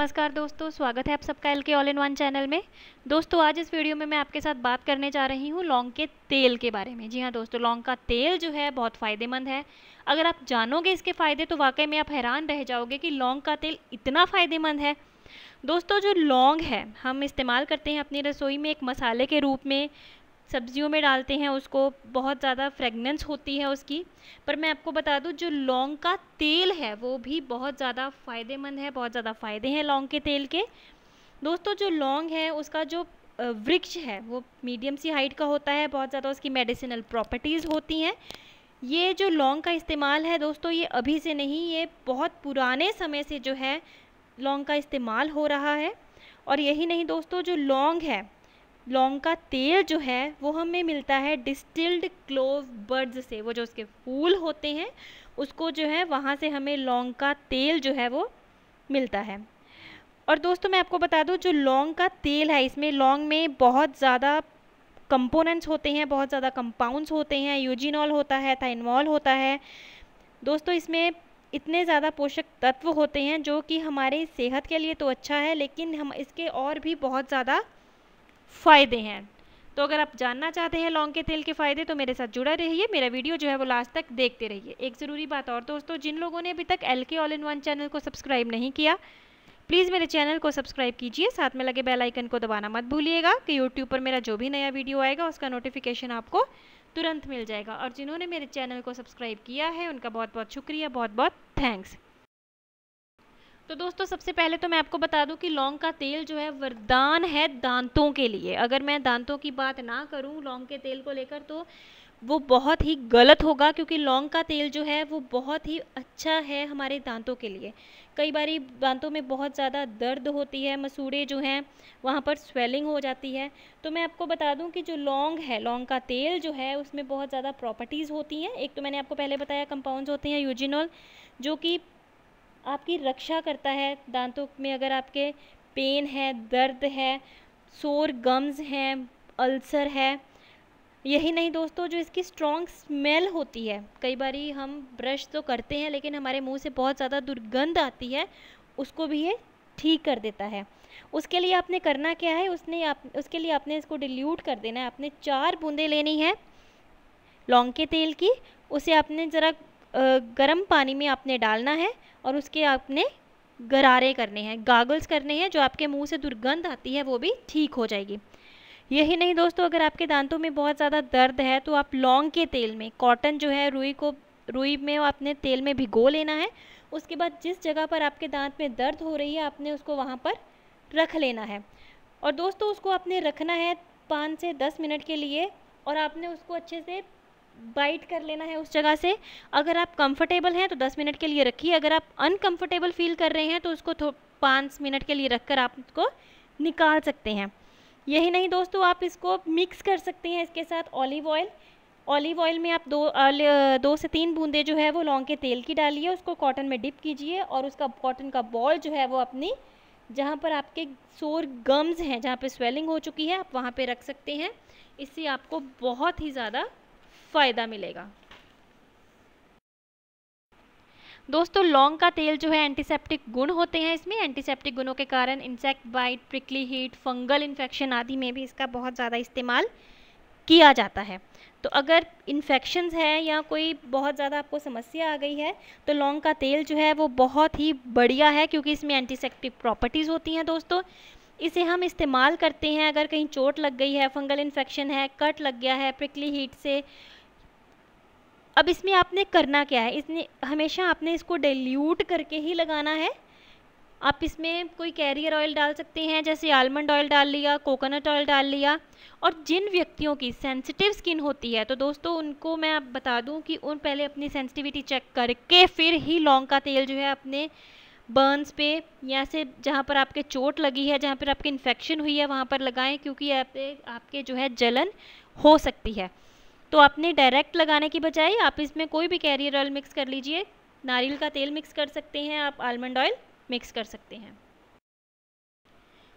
नमस्कार दोस्तों स्वागत है आप सबका L K all in one channel में दोस्तों आज इस वीडियो में मैं आपके साथ बात करने जा रही हूँ लौंग के तेल के बारे में जी हाँ दोस्तों लौंग का तेल जो है बहुत फ़ायदेमंद है अगर आप जानोगे इसके फ़ायदे तो वाकई में आप हैरान रह जाओगे कि लौंग का तेल इतना फ़ायदेमंद है दोस्तों जो लौंग है हम इस्तेमाल करते हैं अपनी रसोई में एक मसाले के रूप में सब्जियों में डालते हैं उसको बहुत ज़्यादा फ्रेगनेंस होती है उसकी पर मैं आपको बता दूँ जो लौंग का तेल है वो भी बहुत ज़्यादा फ़ायदेमंद है बहुत ज़्यादा फ़ायदे हैं लौंग के तेल के दोस्तों जो लौंग है उसका जो वृक्ष है वो मीडियम सी हाइट का होता है बहुत ज़्यादा उसकी मेडिसिनल प्रॉपर्टीज़ होती हैं ये जो लौंग का इस्तेमाल है दोस्तों ये अभी से नहीं ये बहुत पुराने समय से जो है लौंग का इस्तेमाल हो रहा है और यही नहीं दोस्तों जो लौंग है लौंग का तेल जो है वो हमें मिलता है डिस्टिल्ड क्लोव बर्ड्स से वो जो उसके फूल होते हैं उसको जो है वहाँ से हमें लौंग का तेल जो है वो मिलता है और दोस्तों मैं आपको बता दूँ जो लौंग का तेल है इसमें लौंग में बहुत ज़्यादा कंपोनेंट्स होते हैं बहुत ज़्यादा कंपाउंड्स होते हैं यूजिनॉल होता है थाइनॉल होता है दोस्तों इसमें इतने ज़्यादा पोषक तत्व होते हैं जो कि हमारे सेहत के लिए तो अच्छा है लेकिन हम इसके और भी बहुत ज़्यादा फ़ायदे हैं तो अगर आप जानना चाहते हैं लौंग के तेल के फ़ायदे तो मेरे साथ जुड़ा रहिए मेरा वीडियो जो है वो लास्ट तक देखते रहिए एक ज़रूरी बात और दोस्तों जिन लोगों ने अभी तक L K all in one channel को सब्सक्राइब नहीं किया प्लीज़ मेरे चैनल को सब्सक्राइब कीजिए साथ में लगे बेल आइकन को दबाना मत भूलिएगा कि यूट्यूब पर मेरा जो भी नया वीडियो आएगा उसका नोटिफिकेशन आपको तुरंत मिल जाएगा और जिन्होंने मेरे चैनल को सब्सक्राइब किया है उनका बहुत बहुत शुक्रिया बहुत बहुत थैंक्स तो दोस्तों सबसे पहले तो मैं आपको बता दूं कि लौंग का तेल जो है वरदान है दांतों के लिए अगर मैं दांतों की बात ना करूं लौंग के तेल को लेकर तो वो बहुत ही गलत होगा क्योंकि लौंग का तेल जो है वो बहुत ही अच्छा है हमारे दांतों के लिए कई बार दांतों में बहुत ज़्यादा दर्द होती है मसूड़े जो हैं वहाँ पर स्वेलिंग हो जाती है तो मैं आपको बता दूँ कि जो लौंग है लौंग का तेल जो है उसमें बहुत ज़्यादा प्रॉपर्टीज़ होती हैं एक तो मैंने आपको पहले बताया कंपाउंड्स होते हैं यूजिनॉल जो कि आपकी रक्षा करता है दांतों में अगर आपके पेन है दर्द है सोर गम्स हैं अल्सर है यही नहीं दोस्तों जो इसकी स्ट्रॉन्ग स्मेल होती है कई बार हम ब्रश तो करते हैं लेकिन हमारे मुंह से बहुत ज़्यादा दुर्गंध आती है उसको भी ये ठीक कर देता है उसके लिए आपने करना क्या है उसने आप उसके लिए आपने इसको डिल्यूट कर देना है आपने चार बूंदें लेनी है लौंग के तेल की उसे आपने ज़रा गर्म पानी में आपने डालना है और उसके आपने गरारे करने हैं गागल्स करने हैं जो आपके मुंह से दुर्गंध आती है वो भी ठीक हो जाएगी यही नहीं दोस्तों अगर आपके दांतों में बहुत ज़्यादा दर्द है तो आप लौंग के तेल में कॉटन जो है रुई को रुई में आपने तेल में भिगो लेना है उसके बाद जिस जगह पर आपके दांत में दर्द हो रही है आपने उसको वहाँ पर रख लेना है और दोस्तों उसको आपने रखना है पाँच से दस मिनट के लिए और आपने उसको अच्छे से बाइट कर लेना है उस जगह से अगर आप कंफर्टेबल हैं तो दस मिनट के लिए रखिए अगर आप अनकंफर्टेबल फील कर रहे हैं तो उसको पाँच मिनट के लिए रख कर आप उसको निकाल सकते हैं यही नहीं दोस्तों आप इसको मिक्स कर सकते हैं इसके साथ ऑलिव ऑयल ऑलिव ऑयल में आप दो दो से तीन बूंदे जो है वो लौंग के तेल की डालिए उसको कॉटन में डिप कीजिए और उसका कॉटन का बॉल जो है वो अपनी जहाँ पर आपके सोर गम्स हैं जहाँ पे स्वेलिंग हो चुकी है आप वहाँ पे रख सकते हैं इससे आपको बहुत ही ज़्यादा फ़ायदा मिलेगा दोस्तों लौंग का तेल जो है एंटीसेप्टिक गुण होते हैं इसमें एंटीसेप्टिक गुणों के कारण insect bite prickly heat fungal infection आदि में भी इसका बहुत ज़्यादा इस्तेमाल किया जाता है तो अगर इन्फेक्शन है या कोई बहुत ज़्यादा आपको समस्या आ गई है तो लौंग का तेल जो है वो बहुत ही बढ़िया है क्योंकि इसमें एंटीसेप्टिक प्रॉपर्टीज़ होती हैं दोस्तों इसे हम इस्तेमाल करते हैं अगर कहीं चोट लग गई है फंगल इन्फेक्शन है कट लग गया है प्रिकली हीट से अब इसमें आपने करना क्या है इसने हमेशा आपने इसको डिल्यूट करके ही लगाना है आप इसमें कोई कैरियर ऑयल डाल सकते हैं जैसे आलमंड ऑयल डाल लिया कोकोनट ऑयल डाल लिया और जिन व्यक्तियों की सेंसिटिव स्किन होती है तो दोस्तों उनको मैं आप बता दूं कि उन पहले अपनी सेंसिटिविटी चेक करके फिर ही लौंग का तेल जो है अपने बर्न्स पे या से जहाँ पर आपके चोट लगी है जहाँ पर आपके इन्फेक्शन हुई है वहाँ पर लगाएँ क्योंकि आपके जो है जलन हो सकती है तो आपने डायरेक्ट लगाने की बजाय आप इसमें कोई भी कैरियर ऑयल मिक्स कर लीजिए नारियल का तेल मिक्स कर सकते हैं आप आलमंड ऑयल मिक्स कर सकते हैं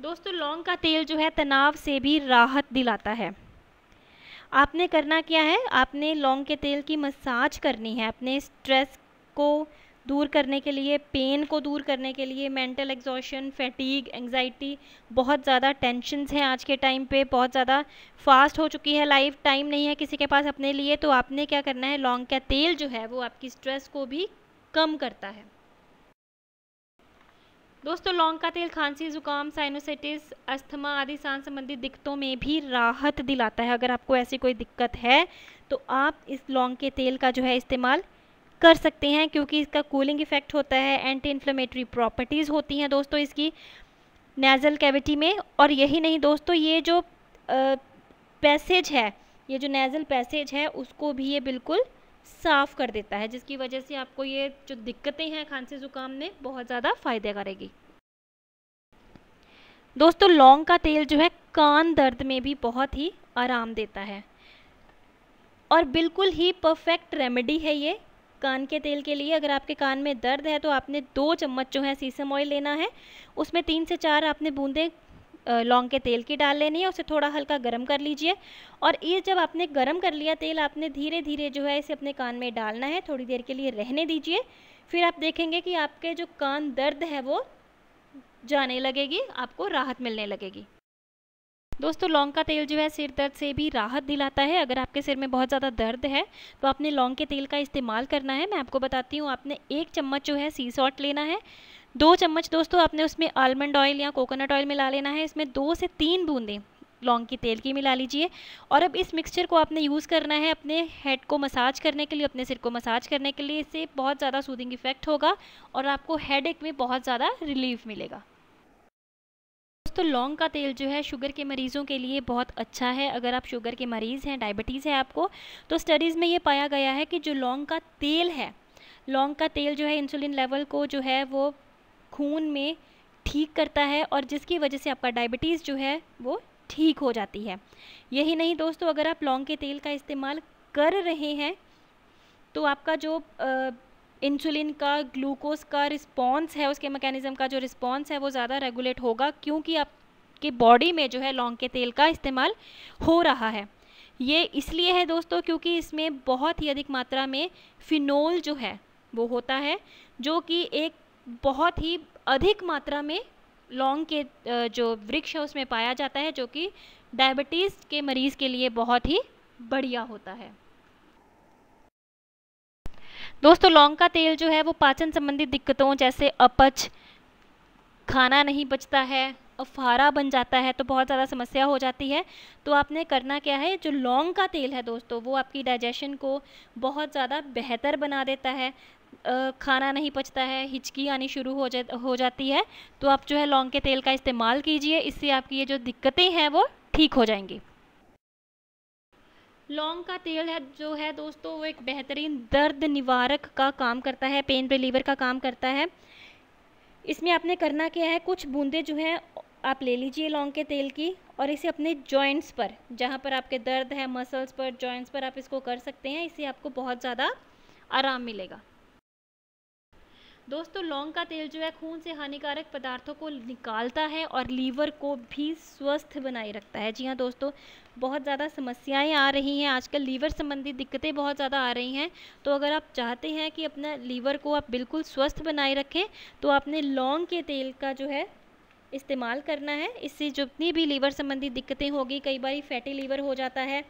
दोस्तों लौंग का तेल जो है तनाव से भी राहत दिलाता है आपने करना क्या है आपने लौंग के तेल की मसाज करनी है अपने स्ट्रेस को दूर करने के लिए पेन को दूर करने के लिए मेंटल एग्जॉशन फैटीग एंगजाइटी बहुत ज़्यादा टेंशनस हैं आज के टाइम पे बहुत ज़्यादा फास्ट हो चुकी है लाइफ टाइम नहीं है किसी के पास अपने लिए तो आपने क्या करना है लौंग का तेल जो है वो आपकी स्ट्रेस को भी कम करता है दोस्तों लौंग का तेल खांसी ज़ुकाम साइनोसाइटिस अस्थमा आदि सांस संबंधी दिक्कतों में भी राहत दिलाता है अगर आपको ऐसी कोई दिक्कत है तो आप इस लौंग के तेल का जो है इस्तेमाल कर सकते हैं क्योंकि इसका कूलिंग इफेक्ट होता है एंटी इन्फ्लेमेटरी प्रॉपर्टीज़ होती हैं दोस्तों इसकी नेज़ल कैविटी में और यही नहीं दोस्तों ये जो पैसेज है ये जो नेज़ल पैसेज है उसको भी ये बिल्कुल साफ़ कर देता है जिसकी वजह से आपको ये जो दिक्कतें हैं खांसी ज़ुकाम में बहुत ज़्यादा फ़ायदे करेगी दोस्तों लौंग का तेल जो है कान दर्द में भी बहुत ही आराम देता है और बिल्कुल ही परफेक्ट रेमेडी है ये कान के तेल के लिए अगर आपके कान में दर्द है तो आपने दो चम्मच जो है सीसम ऑयल लेना है उसमें तीन से चार आपने बूंदें लौंग के तेल की डाल लेनी है उसे थोड़ा हल्का गर्म कर लीजिए और ये जब आपने गर्म कर लिया तेल आपने धीरे धीरे जो है इसे अपने कान में डालना है थोड़ी देर के लिए रहने दीजिए फिर आप देखेंगे कि आपके जो कान दर्द है वो जाने लगेगी आपको राहत मिलने लगेगी दोस्तों लौंग का तेल जो है सिर दर्द से भी राहत दिलाता है अगर आपके सिर में बहुत ज़्यादा दर्द है तो आपने लौंग के तेल का इस्तेमाल करना है मैं आपको बताती हूँ आपने एक चम्मच जो है सी सॉल्ट लेना है दो चम्मच दोस्तों आपने उसमें आलमंड ऑयल या कोकोनट ऑयल मिला लेना है इसमें दो से तीन बूंदें लौंग की तेल की मिला लीजिए और अब इस मिक्सचर को आपने यूज़ करना है अपने हेड को मसाज करने के लिए अपने सिर को मसाज करने के लिए इससे बहुत ज़्यादा सूदिंग इफेक्ट होगा और आपको हेड में बहुत ज़्यादा रिलीफ मिलेगा दोस्तों लौंग का तेल जो है शुगर के मरीज़ों के लिए बहुत अच्छा है अगर आप शुगर के मरीज़ हैं डायबिटीज़ है आपको तो स्टडीज़ में ये पाया गया है कि जो लौंग का तेल है लौंग का तेल जो है इंसुलिन लेवल को जो है वो खून में ठीक करता है और जिसकी वजह से आपका डायबिटीज़ जो है वो ठीक हो जाती है यही नहीं दोस्तों अगर आप लौंग के तेल का इस्तेमाल कर रहे हैं तो आपका जो आ, इंसुलिन का ग्लूकोज का रिस्पॉन्स है उसके मैकेनिज़्म का जो रिस्पॉन्स है वो ज़्यादा रेगुलेट होगा क्योंकि आपके बॉडी में जो है लौंग के तेल का इस्तेमाल हो रहा है ये इसलिए है दोस्तों क्योंकि इसमें बहुत ही अधिक मात्रा में फिनोल जो है वो होता है जो कि एक बहुत ही अधिक मात्रा में लौंग के जो वृक्ष है उसमें पाया जाता है जो कि डायबिटीज़ के मरीज़ के लिए बहुत ही बढ़िया होता है दोस्तों लौंग का तेल जो है वो पाचन संबंधी दिक्कतों जैसे अपच खाना नहीं बचता है अफारा बन जाता है तो बहुत ज़्यादा समस्या हो जाती है तो आपने करना क्या है जो लौंग का तेल है दोस्तों वो आपकी डाइजेशन को बहुत ज़्यादा बेहतर बना देता है खाना नहीं पचता है हिचकी आनी शुरू हो जा हो जाती है तो आप जो है लौंग के तेल का इस्तेमाल कीजिए इससे आपकी ये जो दिक्कतें हैं वो ठीक हो जाएंगी लौंग का तेल है जो है दोस्तों वो एक बेहतरीन दर्द निवारक का काम करता है पेन रिलीवर का काम करता है इसमें आपने करना क्या है कुछ बूंदे जो हैं आप ले लीजिए लौंग के तेल की और इसे अपने जॉइंट्स पर जहाँ पर आपके दर्द है मसल्स पर जॉइंट्स पर आप इसको कर सकते हैं इससे आपको बहुत ज़्यादा आराम मिलेगा दोस्तों लौंग का तेल जो है खून से हानिकारक पदार्थों को निकालता है और लीवर को भी स्वस्थ बनाए रखता है जी हाँ दोस्तों बहुत ज़्यादा समस्याएं आ रही हैं आजकल लीवर संबंधी दिक्कतें बहुत ज़्यादा आ रही हैं तो अगर आप चाहते हैं कि अपना लीवर को आप बिल्कुल स्वस्थ बनाए रखें तो आपने लौंग के तेल का जो है इस्तेमाल करना है इससे जितनी भी लीवर संबंधी दिक्कतें होगी कई बार फैटी लीवर हो जाता है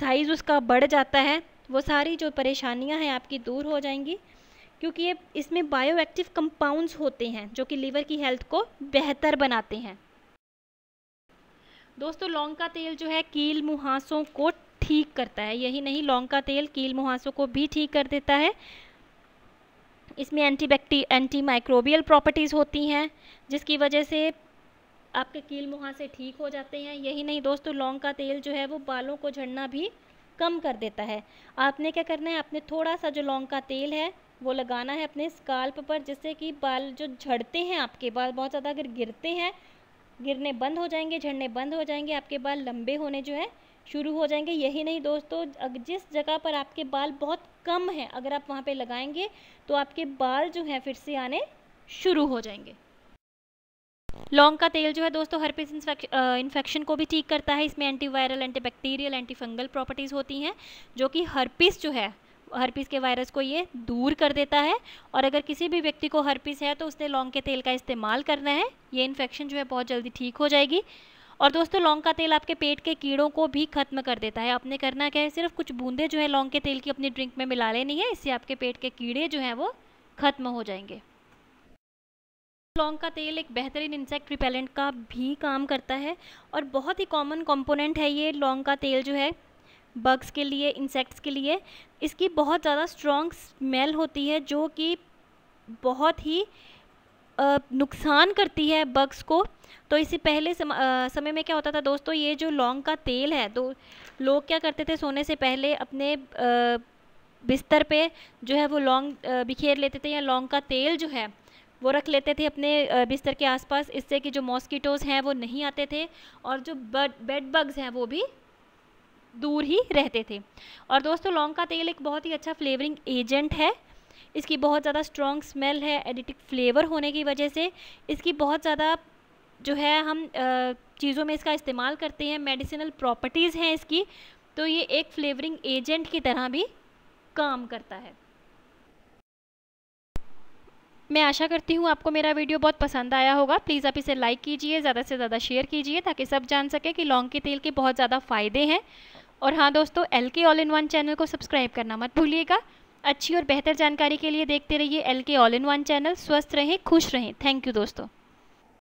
साइज़ उसका बढ़ जाता है वो सारी जो परेशानियां हैं आपकी दूर हो जाएंगी क्योंकि ये इसमें बायोएक्टिव कंपाउंड्स होते हैं जो कि लीवर की हेल्थ को बेहतर बनाते हैं दोस्तों लौंग का तेल जो है कील मुहासों को ठीक करता है यही नहीं लौंग का तेल कील मुहासों को भी ठीक कर देता है इसमें एंटीबैक्टी एंटी माइक्रोबियल प्रॉपर्टीज़ होती हैं जिसकी वजह से आपके कील मुहासे ठीक हो जाते हैं यही नहीं दोस्तों लौंग का तेल जो है वो बालों को झड़ना भी कम कर देता है आपने क्या करना है आपने थोड़ा सा जो लौंग का तेल है वो लगाना है अपने स्काल्प पर जिससे कि बाल जो झड़ते हैं आपके बाल बहुत ज़्यादा अगर गिरते हैं गिरने बंद हो जाएंगे झड़ने बंद हो जाएंगे आपके बाल लंबे होने जो है शुरू हो जाएंगे यही नहीं दोस्तों जिस जगह पर आपके बाल बहुत कम हैं अगर आप वहाँ पर लगाएंगे तो आपके बाल जो हैं फिर से आने शुरू हो जाएंगे लौंग का तेल जो है दोस्तों हर्पिस इन्फेक्शन को भी ठीक करता है इसमें एंटीवायरल एंटीबैक्टीरियल एंटीफंगल प्रॉपर्टीज़ होती हैं जो कि हर्पिस जो है हर्पिस के वायरस को ये दूर कर देता है और अगर किसी भी व्यक्ति को हर्पिस है तो उसने लौंग के तेल का इस्तेमाल करना है ये इन्फेक्शन जो है बहुत जल्दी ठीक हो जाएगी और दोस्तों लौंग का तेल आपके पेट के कीड़ों को भी खत्म कर देता है आपने करना क्या है सिर्फ कुछ बूंदे जो है लौंग के तेल की अपनी ड्रिंक में मिला लेनी है इससे आपके पेट के कीड़े जो हैं वो खत्म हो जाएंगे लौंग का तेल एक बेहतरीन इंसेक्ट रिपेलेंट का भी काम करता है और बहुत ही कॉमन कंपोनेंट है ये लौंग का तेल जो है बग्स के लिए इंसेक्ट्स के लिए इसकी बहुत ज़्यादा स्ट्रॉन्ग स्मेल होती है जो कि बहुत ही नुकसान करती है बग्स को तो इससे पहले सम, आ, समय में क्या होता था दोस्तों ये जो लौंग का तेल है तो लोग क्या करते थे सोने से पहले अपने आ, बिस्तर पे जो है वो लौंग बिखेर लेते थे या लौंग का तेल जो है वो रख लेते थे अपने बिस्तर के आसपास इससे कि जो मॉस्किटोज़ हैं वो नहीं आते थे और जो बेड बग्स हैं वो भी दूर ही रहते थे और दोस्तों लौंग का तेल एक बहुत ही अच्छा फ्लेवरिंग एजेंट है इसकी बहुत ज़्यादा स्ट्रॉन्ग स्मेल है एडिटिव फ्लेवर होने की वजह से इसकी बहुत ज़्यादा जो है हम चीज़ों में इसका इस्तेमाल करते हैं मेडिसिनल प्रॉपर्टीज़ हैं इसकी तो ये एक फ्लेवरिंग एजेंट की तरह भी काम करता है मैं आशा करती हूँ आपको मेरा वीडियो बहुत पसंद आया होगा प्लीज़ आप इसे लाइक कीजिए ज़्यादा से ज़्यादा शेयर कीजिए ताकि सब जान सके कि लौंग के तेल के बहुत ज़्यादा फ़ायदे हैं और हाँ दोस्तों L K all in one channel को सब्सक्राइब करना मत भूलिएगा अच्छी और बेहतर जानकारी के लिए देखते रहिए L K all in one channel स्वस्थ रहें खुश रहें थैंक यू दोस्तों